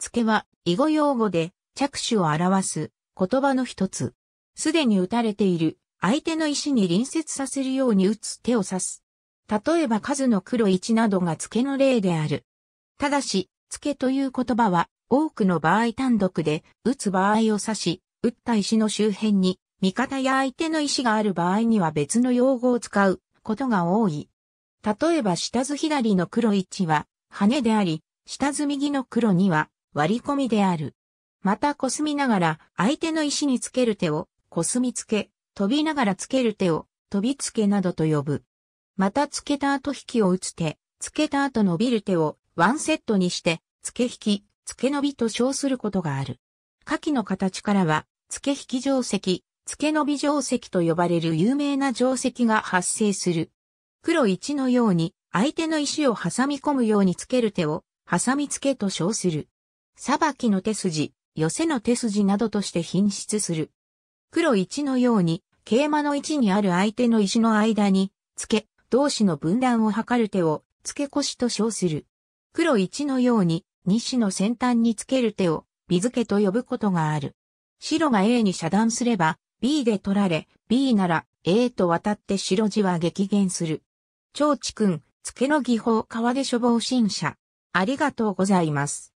付けは、囲碁用語で、着手を表す、言葉の一つ。すでに打たれている、相手の石に隣接させるように打つ手を指す。例えば数の黒1などが付けの例である。ただし、付けという言葉は、多くの場合単独で、打つ場合を指し、打った石の周辺に、味方や相手の石がある場合には別の用語を使うことが多い。例えば下図左の黒1は、羽であり、下図右の黒には、割り込みである。またこすみながら相手の石につける手をこすみつけ、飛びながらつける手を飛びつけなどと呼ぶ。またつけた後引きを打つ手、つけた後伸びる手をワンセットにして、つけ引き、つけ伸びと称することがある。下記の形からは、つけ引き定石、つけ伸び定石と呼ばれる有名な定石が発生する。黒1のように、相手の石を挟み込むようにつける手を、挟みつけと称する。裁きの手筋、寄せの手筋などとして品質する。黒1のように、桂馬の位置にある相手の石の間に、付け、同士の分断を図る手を、付け腰と称する。黒1のように、子の先端につける手を、微付けと呼ぶことがある。白が A に遮断すれば、B で取られ、B なら A と渡って白地は激減する。長地君、付けの技法川で処方新社。ありがとうございます。